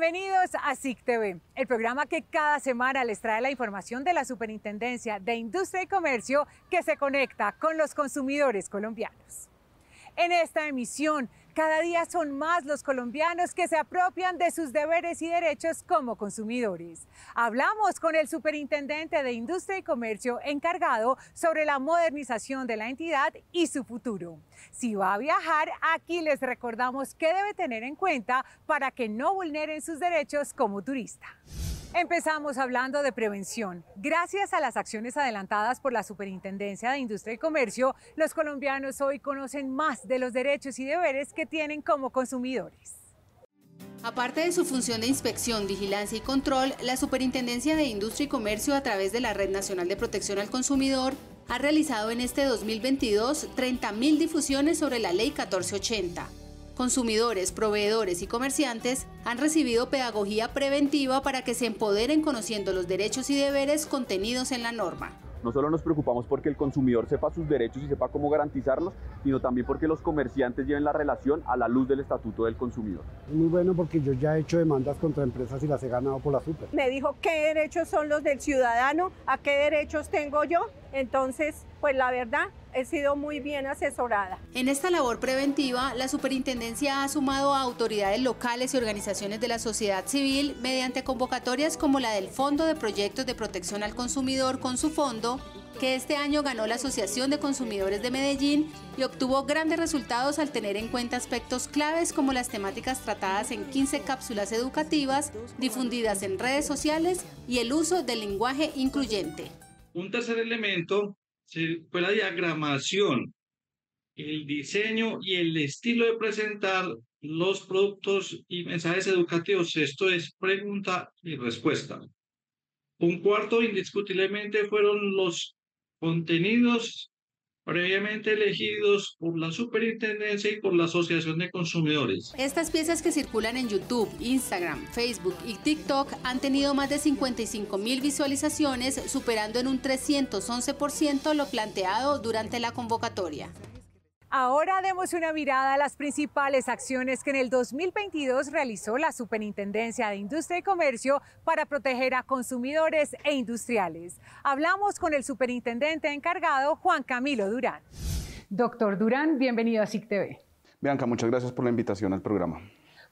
Bienvenidos a SIC TV, el programa que cada semana les trae la información de la Superintendencia de Industria y Comercio que se conecta con los consumidores colombianos. En esta emisión cada día son más los colombianos que se apropian de sus deberes y derechos como consumidores. Hablamos con el superintendente de Industria y Comercio encargado sobre la modernización de la entidad y su futuro. Si va a viajar, aquí les recordamos qué debe tener en cuenta para que no vulneren sus derechos como turista. Empezamos hablando de prevención. Gracias a las acciones adelantadas por la Superintendencia de Industria y Comercio, los colombianos hoy conocen más de los derechos y deberes que tienen como consumidores. Aparte de su función de inspección, vigilancia y control, la Superintendencia de Industria y Comercio a través de la Red Nacional de Protección al Consumidor ha realizado en este 2022 30.000 difusiones sobre la Ley 1480. Consumidores, proveedores y comerciantes han recibido pedagogía preventiva para que se empoderen conociendo los derechos y deberes contenidos en la norma. No solo nos preocupamos porque el consumidor sepa sus derechos y sepa cómo garantizarlos, sino también porque los comerciantes lleven la relación a la luz del Estatuto del Consumidor. Muy bueno porque yo ya he hecho demandas contra empresas y las he ganado por la super. Me dijo qué derechos son los del ciudadano, a qué derechos tengo yo entonces, pues la verdad, he sido muy bien asesorada. En esta labor preventiva, la superintendencia ha sumado a autoridades locales y organizaciones de la sociedad civil mediante convocatorias como la del Fondo de Proyectos de Protección al Consumidor con su fondo, que este año ganó la Asociación de Consumidores de Medellín y obtuvo grandes resultados al tener en cuenta aspectos claves como las temáticas tratadas en 15 cápsulas educativas difundidas en redes sociales y el uso del lenguaje incluyente. Un tercer elemento fue la diagramación, el diseño y el estilo de presentar los productos y mensajes educativos. Esto es pregunta y respuesta. Un cuarto indiscutiblemente fueron los contenidos previamente elegidos por la superintendencia y por la Asociación de Consumidores. Estas piezas que circulan en YouTube, Instagram, Facebook y TikTok han tenido más de 55 mil visualizaciones, superando en un 311% lo planteado durante la convocatoria. Ahora demos una mirada a las principales acciones que en el 2022 realizó la Superintendencia de Industria y Comercio para proteger a consumidores e industriales. Hablamos con el superintendente encargado, Juan Camilo Durán. Doctor Durán, bienvenido a SIC TV. Bianca, muchas gracias por la invitación al programa.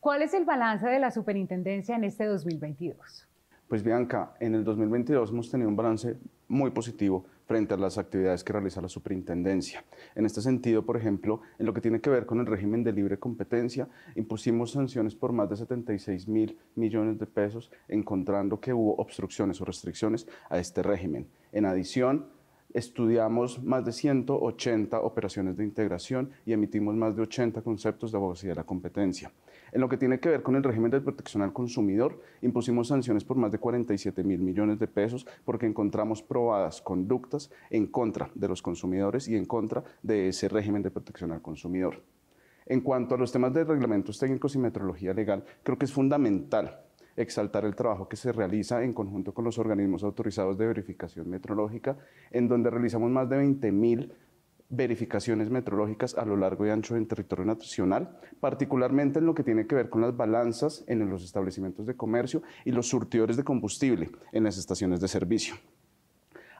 ¿Cuál es el balance de la Superintendencia en este 2022? Pues Bianca, en el 2022 hemos tenido un balance muy positivo frente a las actividades que realiza la superintendencia. En este sentido, por ejemplo, en lo que tiene que ver con el régimen de libre competencia, impusimos sanciones por más de 76 mil millones de pesos, encontrando que hubo obstrucciones o restricciones a este régimen. En adición, estudiamos más de 180 operaciones de integración y emitimos más de 80 conceptos de abogacía de la competencia. En lo que tiene que ver con el régimen de protección al consumidor, impusimos sanciones por más de 47 mil millones de pesos porque encontramos probadas conductas en contra de los consumidores y en contra de ese régimen de protección al consumidor. En cuanto a los temas de reglamentos técnicos y metrología legal, creo que es fundamental exaltar el trabajo que se realiza en conjunto con los organismos autorizados de verificación metrológica, en donde realizamos más de 20.000 verificaciones metrológicas a lo largo y ancho del territorio nacional, particularmente en lo que tiene que ver con las balanzas en los establecimientos de comercio y los surtidores de combustible en las estaciones de servicio.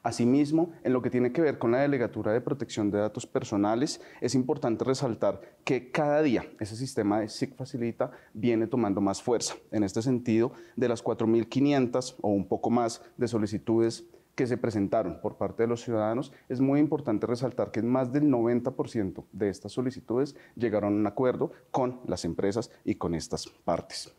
Asimismo, en lo que tiene que ver con la Delegatura de Protección de Datos Personales, es importante resaltar que cada día ese sistema de SIC Facilita viene tomando más fuerza. En este sentido, de las 4.500 o un poco más de solicitudes que se presentaron por parte de los ciudadanos, es muy importante resaltar que más del 90% de estas solicitudes llegaron a un acuerdo con las empresas y con estas partes.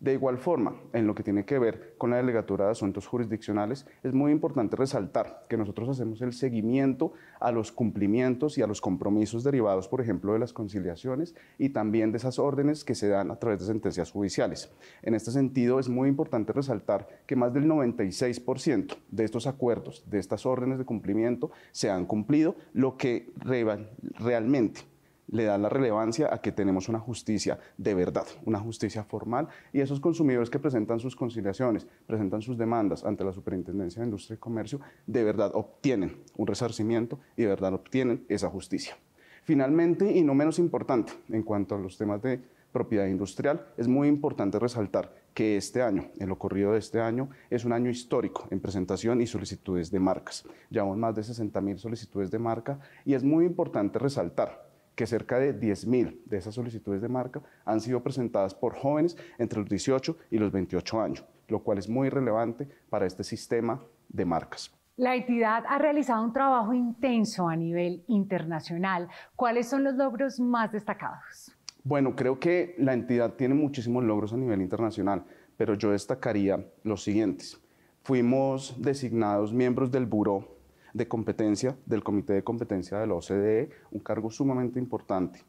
De igual forma, en lo que tiene que ver con la delegatura de asuntos jurisdiccionales, es muy importante resaltar que nosotros hacemos el seguimiento a los cumplimientos y a los compromisos derivados, por ejemplo, de las conciliaciones y también de esas órdenes que se dan a través de sentencias judiciales. En este sentido, es muy importante resaltar que más del 96% de estos acuerdos, de estas órdenes de cumplimiento, se han cumplido, lo que realmente le da la relevancia a que tenemos una justicia de verdad, una justicia formal, y esos consumidores que presentan sus conciliaciones, presentan sus demandas ante la Superintendencia de Industria y Comercio, de verdad obtienen un resarcimiento y de verdad obtienen esa justicia. Finalmente, y no menos importante, en cuanto a los temas de propiedad industrial, es muy importante resaltar que este año, el ocurrido de este año, es un año histórico en presentación y solicitudes de marcas. Llevamos más de 60.000 mil solicitudes de marca y es muy importante resaltar que cerca de 10.000 de esas solicitudes de marca han sido presentadas por jóvenes entre los 18 y los 28 años, lo cual es muy relevante para este sistema de marcas. La entidad ha realizado un trabajo intenso a nivel internacional. ¿Cuáles son los logros más destacados? Bueno, creo que la entidad tiene muchísimos logros a nivel internacional, pero yo destacaría los siguientes. Fuimos designados miembros del Buró de competencia del Comité de Competencia de la OCDE, un cargo sumamente importante.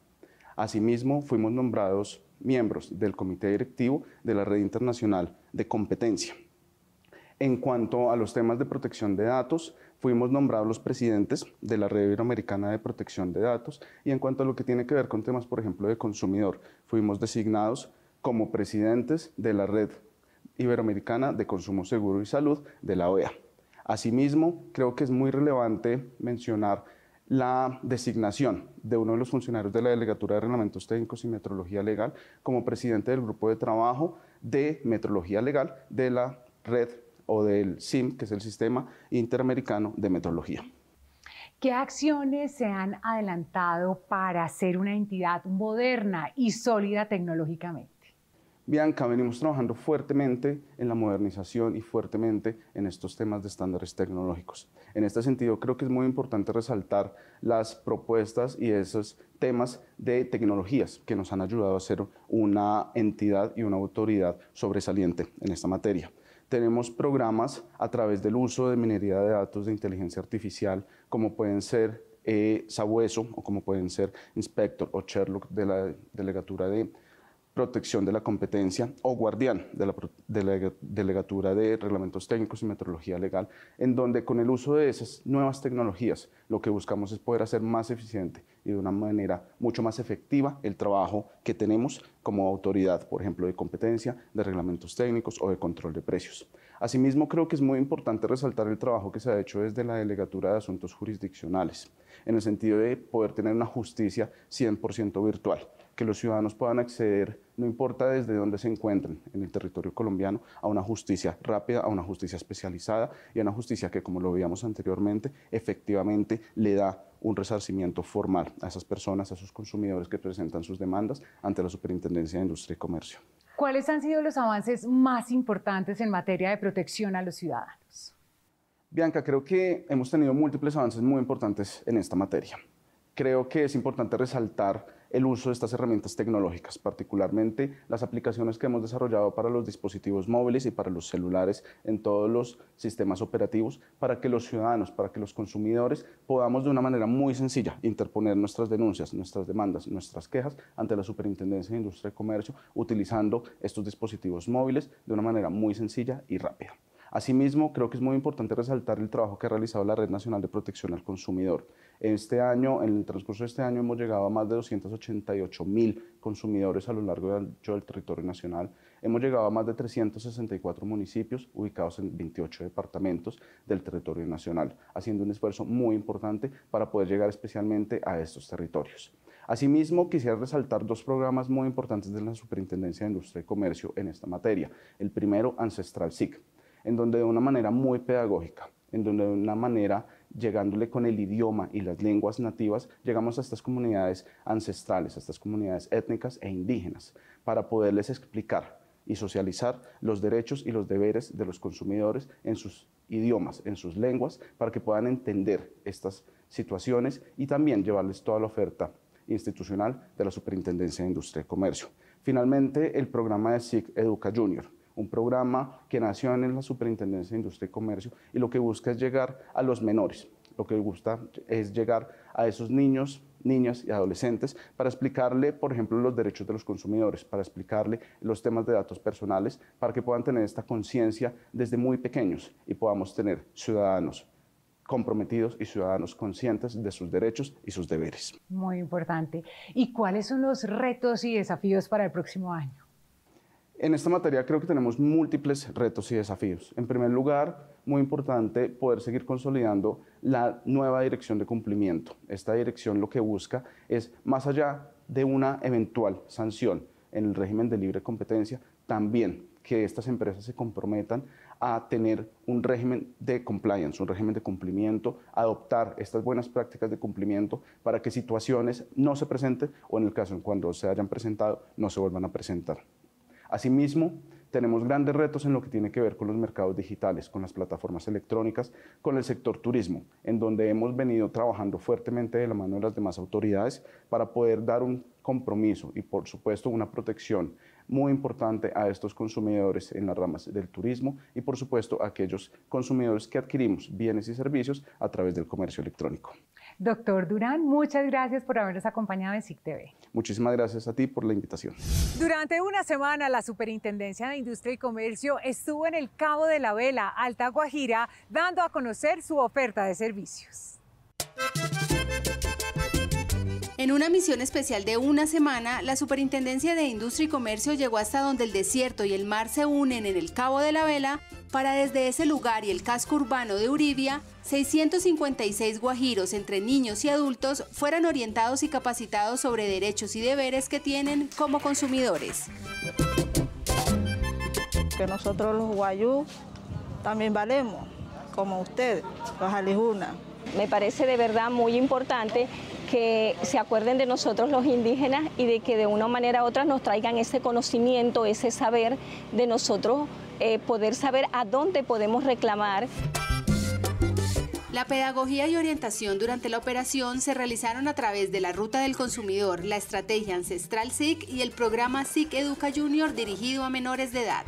Asimismo, fuimos nombrados miembros del Comité Directivo de la Red Internacional de Competencia. En cuanto a los temas de protección de datos, fuimos nombrados los presidentes de la Red Iberoamericana de Protección de Datos y en cuanto a lo que tiene que ver con temas, por ejemplo, de consumidor, fuimos designados como presidentes de la Red Iberoamericana de Consumo Seguro y Salud de la OEA. Asimismo, creo que es muy relevante mencionar la designación de uno de los funcionarios de la Delegatura de Reglamentos Técnicos y Metrología Legal como presidente del grupo de trabajo de Metrología Legal de la red o del SIM, que es el Sistema Interamericano de Metrología. ¿Qué acciones se han adelantado para ser una entidad moderna y sólida tecnológicamente? Bianca, venimos trabajando fuertemente en la modernización y fuertemente en estos temas de estándares tecnológicos. En este sentido, creo que es muy importante resaltar las propuestas y esos temas de tecnologías que nos han ayudado a ser una entidad y una autoridad sobresaliente en esta materia. Tenemos programas a través del uso de minería de datos de inteligencia artificial, como pueden ser eh, Sabueso o como pueden ser Inspector o Sherlock de la Delegatura de protección de la competencia o guardián de la, delegatura de reglamentos técnicos y metodología legal, en donde con el uso de esas nuevas tecnologías lo que buscamos es poder hacer más eficiente y de una manera mucho más efectiva el trabajo que tenemos como autoridad, por ejemplo, de competencia, de reglamentos técnicos o de control de precios. Asimismo, creo que es muy importante resaltar el trabajo que se ha hecho desde la Delegatura de Asuntos Jurisdiccionales, en el sentido de poder tener una justicia 100% virtual, que los ciudadanos puedan acceder, no importa desde dónde se encuentren en el territorio colombiano, a una justicia rápida, a una justicia especializada y a una justicia que, como lo veíamos anteriormente, efectivamente le da un resarcimiento formal a esas personas, a esos consumidores que presentan sus demandas ante la Superintendencia de Industria y Comercio. ¿Cuáles han sido los avances más importantes en materia de protección a los ciudadanos? Bianca, creo que hemos tenido múltiples avances muy importantes en esta materia. Creo que es importante resaltar el uso de estas herramientas tecnológicas, particularmente las aplicaciones que hemos desarrollado para los dispositivos móviles y para los celulares en todos los sistemas operativos, para que los ciudadanos, para que los consumidores podamos de una manera muy sencilla interponer nuestras denuncias, nuestras demandas, nuestras quejas ante la Superintendencia de Industria y Comercio utilizando estos dispositivos móviles de una manera muy sencilla y rápida. Asimismo, creo que es muy importante resaltar el trabajo que ha realizado la Red Nacional de Protección al Consumidor. Este año, en el transcurso de este año, hemos llegado a más de 288 mil consumidores a lo largo del, del territorio nacional. Hemos llegado a más de 364 municipios ubicados en 28 departamentos del territorio nacional, haciendo un esfuerzo muy importante para poder llegar especialmente a estos territorios. Asimismo, quisiera resaltar dos programas muy importantes de la Superintendencia de Industria y Comercio en esta materia. El primero, Ancestral SIC en donde de una manera muy pedagógica, en donde de una manera llegándole con el idioma y las lenguas nativas, llegamos a estas comunidades ancestrales, a estas comunidades étnicas e indígenas, para poderles explicar y socializar los derechos y los deberes de los consumidores en sus idiomas, en sus lenguas, para que puedan entender estas situaciones y también llevarles toda la oferta institucional de la Superintendencia de Industria y Comercio. Finalmente, el programa de SIC Educa Junior un programa que nació en la Superintendencia de Industria y Comercio y lo que busca es llegar a los menores, lo que gusta es llegar a esos niños, niñas y adolescentes para explicarle, por ejemplo, los derechos de los consumidores, para explicarle los temas de datos personales, para que puedan tener esta conciencia desde muy pequeños y podamos tener ciudadanos comprometidos y ciudadanos conscientes de sus derechos y sus deberes. Muy importante. ¿Y cuáles son los retos y desafíos para el próximo año? En esta materia creo que tenemos múltiples retos y desafíos. En primer lugar, muy importante poder seguir consolidando la nueva dirección de cumplimiento. Esta dirección lo que busca es, más allá de una eventual sanción en el régimen de libre competencia, también que estas empresas se comprometan a tener un régimen de compliance, un régimen de cumplimiento, adoptar estas buenas prácticas de cumplimiento para que situaciones no se presenten o en el caso en cuando se hayan presentado no se vuelvan a presentar. Asimismo, tenemos grandes retos en lo que tiene que ver con los mercados digitales, con las plataformas electrónicas, con el sector turismo, en donde hemos venido trabajando fuertemente de la mano de las demás autoridades para poder dar un compromiso y, por supuesto, una protección muy importante a estos consumidores en las ramas del turismo y, por supuesto, a aquellos consumidores que adquirimos bienes y servicios a través del comercio electrónico. Doctor Durán, muchas gracias por habernos acompañado en SIC TV. Muchísimas gracias a ti por la invitación. Durante una semana, la Superintendencia de Industria y Comercio estuvo en el Cabo de la Vela, Alta Guajira, dando a conocer su oferta de servicios. En una misión especial de una semana, la Superintendencia de Industria y Comercio llegó hasta donde el desierto y el mar se unen en el Cabo de la Vela para desde ese lugar y el casco urbano de Uribia, 656 guajiros entre niños y adultos fueran orientados y capacitados sobre derechos y deberes que tienen como consumidores. Que nosotros los guayú también valemos, como ustedes, los alijunas. Me parece de verdad muy importante que se acuerden de nosotros los indígenas y de que de una manera u otra nos traigan ese conocimiento, ese saber de nosotros, eh, poder saber a dónde podemos reclamar. La pedagogía y orientación durante la operación se realizaron a través de la Ruta del Consumidor, la Estrategia Ancestral SIC y el programa SIC Educa Junior dirigido a menores de edad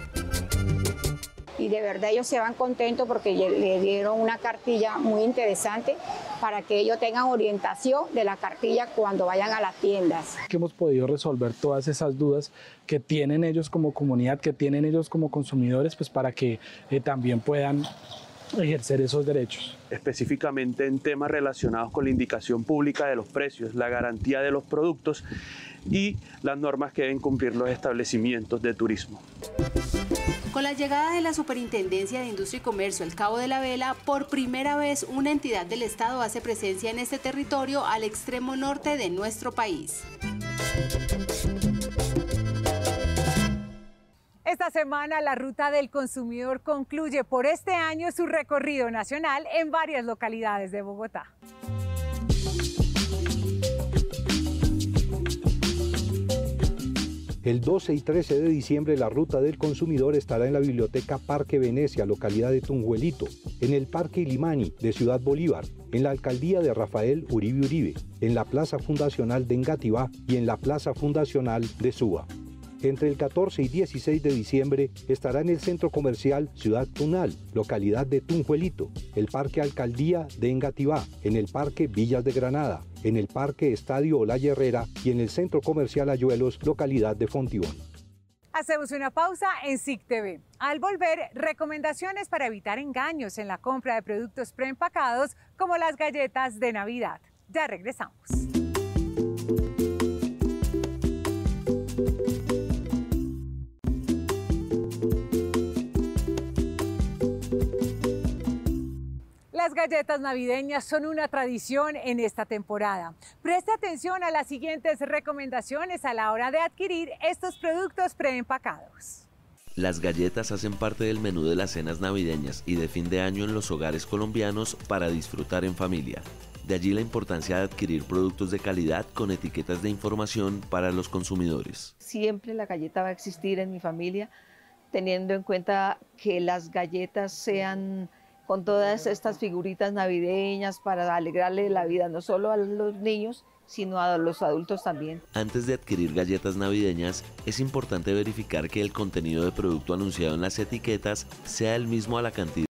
y de verdad ellos se van contentos porque le dieron una cartilla muy interesante para que ellos tengan orientación de la cartilla cuando vayan a las tiendas. hemos podido resolver todas esas dudas que tienen ellos como comunidad, que tienen ellos como consumidores, pues para que eh, también puedan ejercer esos derechos. Específicamente en temas relacionados con la indicación pública de los precios, la garantía de los productos y las normas que deben cumplir los establecimientos de turismo. Con la llegada de la Superintendencia de Industria y Comercio al Cabo de la Vela, por primera vez una entidad del Estado hace presencia en este territorio al extremo norte de nuestro país. Esta semana la Ruta del Consumidor concluye por este año su recorrido nacional en varias localidades de Bogotá. El 12 y 13 de diciembre la Ruta del Consumidor estará en la Biblioteca Parque Venecia, localidad de Tunjuelito, en el Parque Ilimani de Ciudad Bolívar, en la Alcaldía de Rafael Uribe Uribe, en la Plaza Fundacional de Engativá y en la Plaza Fundacional de Suba entre el 14 y 16 de diciembre estará en el Centro Comercial Ciudad Tunal, localidad de Tunjuelito, el Parque Alcaldía de Engativá, en el Parque Villas de Granada, en el Parque Estadio La Herrera y en el Centro Comercial Ayuelos, localidad de Fontibón. Hacemos una pausa en SIC TV. Al volver, recomendaciones para evitar engaños en la compra de productos preempacados como las galletas de Navidad. Ya regresamos. galletas navideñas son una tradición en esta temporada. Preste atención a las siguientes recomendaciones a la hora de adquirir estos productos preempacados. Las galletas hacen parte del menú de las cenas navideñas y de fin de año en los hogares colombianos para disfrutar en familia. De allí la importancia de adquirir productos de calidad con etiquetas de información para los consumidores. Siempre la galleta va a existir en mi familia, teniendo en cuenta que las galletas sean con todas estas figuritas navideñas para alegrarle la vida no solo a los niños, sino a los adultos también. Antes de adquirir galletas navideñas, es importante verificar que el contenido de producto anunciado en las etiquetas sea el mismo a la cantidad